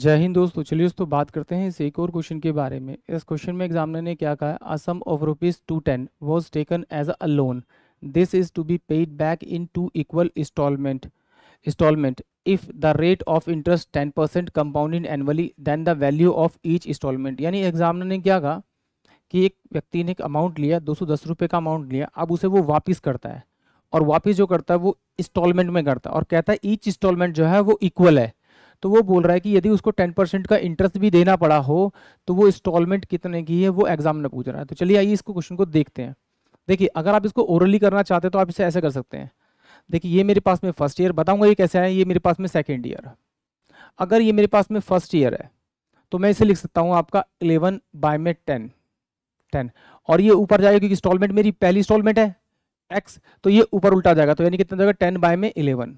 जय हिंद दोस्तों चलिए दोस्तों बात करते हैं इस एक और क्वेश्चन के बारे में इस क्वेश्चन में एग्जामिनर ने क्या कहा a sum of rupees two ten was taken as a loan this is to be paid back in two equal instalment instalment if the rate of interest ten percent in annually then the value of each instalment यानी examiner ने क्या कहा कि एक व्यक्ति ने एक amount लिया दो सौ दस रुपये का अमाउंट लिया अब उसे वो वापिस करता है और वापिस जो करता है वो इंस्टॉलमेंट में करता है और कहता है ईच इंस्टॉलमेंट जो है वो इक्वल है तो वो बोल रहा है कि यदि उसको टेन परसेंट का इंटरेस्ट भी देना पड़ा हो तो वो इंस्टॉलमेंट कितने की है वो एग्जाम में पूछ रहा है तो चलिए आइए इसको क्वेश्चन को देखते हैं देखिए अगर आप इसको ओरली करना चाहते हैं तो आप इसे ऐसे कर सकते हैं देखिए ये मेरे पास में फर्स्ट ईयर बताऊंगा ये कैसे है ये मेरे पास में सेकेंड ईयर अगर ये मेरे पास में फर्स्ट ईयर है तो मैं इसे लिख सकता हूँ आपका इलेवन बाय में टेन टेन और ये ऊपर जाएगा क्योंकि इंस्टॉलमेंट मेरी पहली इंस्टॉलमेंट है एक्स तो ये ऊपर उल्टा जाएगा तो यानी कितना जाएगा टेन बाय में इलेवन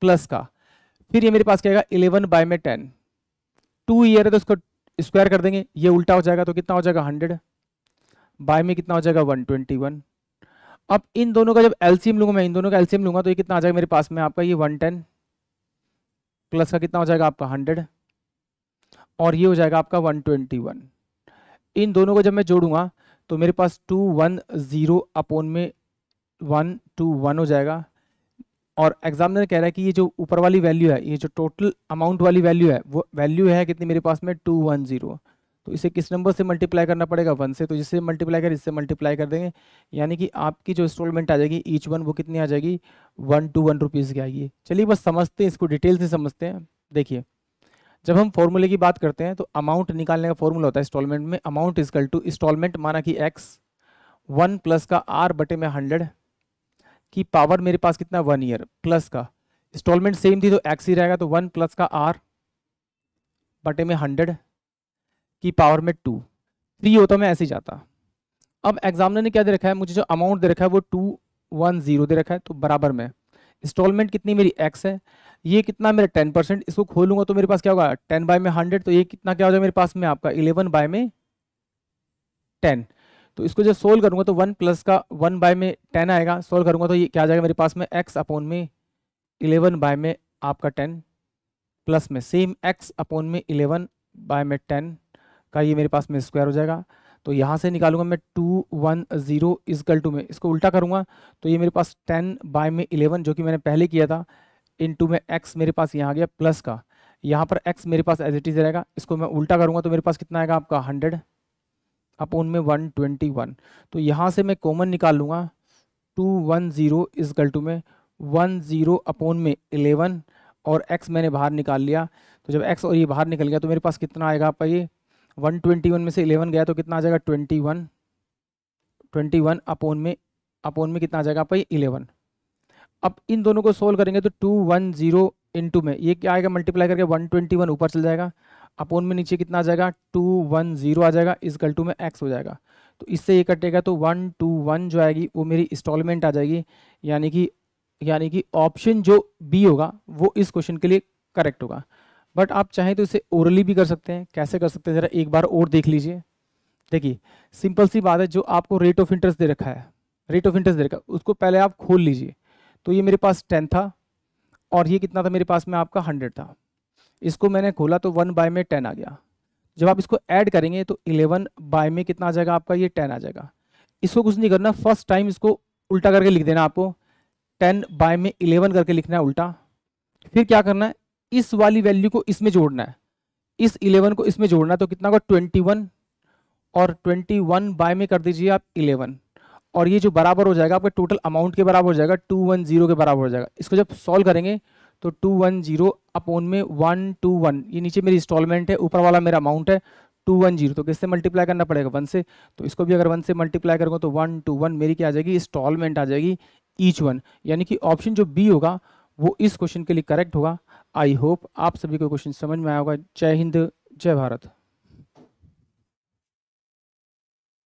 प्लस का फिर ये मेरे पास क्या इलेवन बाय में टेन टू ईयर है तो उसको स्क्वायर कर देंगे ये उल्टा हो जाएगा तो कितना हो जाएगा हंड्रेड बाय में कितना हो जाएगा वन ट्वेंटी वन अब इन दोनों का जब एलसीएम लूंगा मैं इन दोनों का एलसीएम लूंगा तो ये कितना आ जाएगा मेरे पास में आपका ये वन टेन प्लस का कितना हो जाएगा आपका हंड्रेड और ये हो जाएगा आपका वन ट्वेंटी वन इन दोनों को जब मैं जोड़ूंगा तो मेरे पास टू वन ज़ीरो अपोन में वन टू वन हो जाएगा और एग्जामिनर कह रहा है कि ये जो ऊपर वाली वैल्यू है ये जो टोटल अमाउंट वाली वैल्यू है वो वैल्यू है कितनी मेरे पास में टू वन जीरो तो इसे किस नंबर से मल्टीप्लाई करना पड़ेगा वन से तो जिससे मल्टीप्लाई कर इससे मल्टीप्लाई कर देंगे यानी कि आपकी जो इंस्टॉलमेंट आ जाएगी ईच वन वो कितनी आ जाएगी वन टू वन रुपीज़ की आएगी चलिए बस समझते हैं इसको डिटेल से समझते हैं देखिए जब हम फॉर्मूले की बात करते हैं तो अमाउंट निकालने का फॉर्मूला होता है इंस्टॉलमेंट में amount is equal to installment माना कि एक्स वन प्लस का आर बटे में हंड्रेड कि पावर मेरे पास कितना वन ईयर प्लस का इंस्टॉलमेंट सेम थी तो एक्स ही रहेगा तो वन प्लस का आर बटे में हंड्रेड की पावर में टू थ्री होता मैं ऐसे ही जाता अब एग्जामिनर ने क्या दे रखा है मुझे जो अमाउंट दे रखा है वो टू वन जीरो दे रखा है तो बराबर में इंस्टॉलमेंट कितनी मेरी एक्स है ये कितना मेरा टेन परसेंट इसको खोलूंगा तो मेरे पास क्या होगा टेन बाय में हंड्रेड तो ये कितना क्या हो जाएगा मेरे पास में आपका इलेवन बाय में टेन तो इसको जब सोल्व करूंगा तो वन प्लस का वन बाय में टेन आएगा सोल्व करूंगा तो ये क्या आ जाएगा मेरे पास में एक्स अपोन में इलेवन बाय में आपका टेन प्लस में सेम एक्स अपोन में इलेवन बाय में टेन का ये मेरे पास में स्क्वायर हो जाएगा तो यहाँ से निकालूंगा मैं two one zero is equal to में इसको उल्टा करूँगा तो ये मेरे पास टेन बाय में इलेवन जो कि मैंने पहले किया था इन टू में एक्स मेरे पास यहाँ आ गया प्लस का यहाँ पर एक्स मेरे पास एज इट इज़ रहेगा इसको मैं उल्टा करूँगा तो मेरे पास कितना आएगा आपका हंड्रेड अपॉन में वन ट्वेंटी वन तो यहाँ से मैं कॉमन निकाल लूँगा two one zero is equal to में वन ज़ीरो अपॉन में एलेवन और एक्स मैंने बाहर निकाल लिया तो जब एक्स और ये बाहर निकल गया तो मेरे पास कितना आएगा आपका ये वन ट्वेंटी वन में से एलेवन गया तो कितना आ जाएगा twenty one twenty one upon में अपोन में कितना आ जाएगा आपका ये इलेवन अब इन दोनों को सोल्व करेंगे तो two one zero in to में ये क्या आएगा मल्टीप्लाई करके वन ट्वेंटी वन ऊपर चल जाएगा अपोन में नीचे कितना आ जाएगा टू वन जीरो आ जाएगा गल टू में एक्स हो जाएगा तो इससे ये कटेगा तो वन टू वन जो आएगी वो मेरी इंस्टॉलमेंट आ जाएगी यानी कि यानी कि ऑप्शन जो बी होगा वो इस क्वेश्चन के लिए करेक्ट होगा बट आप चाहें तो इसे ओरली भी कर सकते हैं कैसे कर सकते हैं ज़रा एक बार और देख लीजिए देखिए सिंपल सी बात है जो आपको रेट ऑफ इंटरेस्ट दे रखा है रेट ऑफ इंटरेस्ट दे रखा है उसको पहले आप खोल लीजिए तो ये मेरे पास टेन था और ये कितना था मेरे पास में आपका हंड्रेड था इसको मैंने खोला तो वन बाय में टेन आ गया जब आप इसको ऐड करेंगे तो इलेवन बाय में कितना आ जाएगा आपका ये टेन आ जाएगा इसको कुछ नहीं करना फर्स्ट टाइम इसको उल्टा करके लिख देना आपको टेन बाय में इलेवन करके लिखना है उल्टा फिर क्या करना है इस वाली वैल्यू को इसमें जोड़ना है इस इलेवन को इसमें जोड़ना है तो कितना होगा ट्वेंटी वन और ट्वेंटी वन बाय में कर दीजिए आप इलेवन और ये जो बराबर हो जाएगा आपके टोटल अमाउंट के बराबर हो जाएगा टू वन जीरो के बराबर हो जाएगा इसको जब सॉल्व करेंगे तो टू वन जीरो अपोन में वन टू वन ये नीचे मेरी इंस्टॉलमेंट है ऊपर वाला मेरा अमाउंट है टू वन जीरो तो किससे मल्टीप्लाई करना पड़ेगा वन से तो इसको भी अगर वन से मल्टीप्लाई करूँगा तो वन टू वन मेरी क्या आ जाएगी इंस्टॉलमेंट आ जाएगी ईच वन यानी कि ऑप्शन जो बी होगा वो इस क्वेश्चन के लिए करेक्ट होगा आई होप आप सभी को क्वेश्चन समझ में आया होगा जय हिंद जय भारत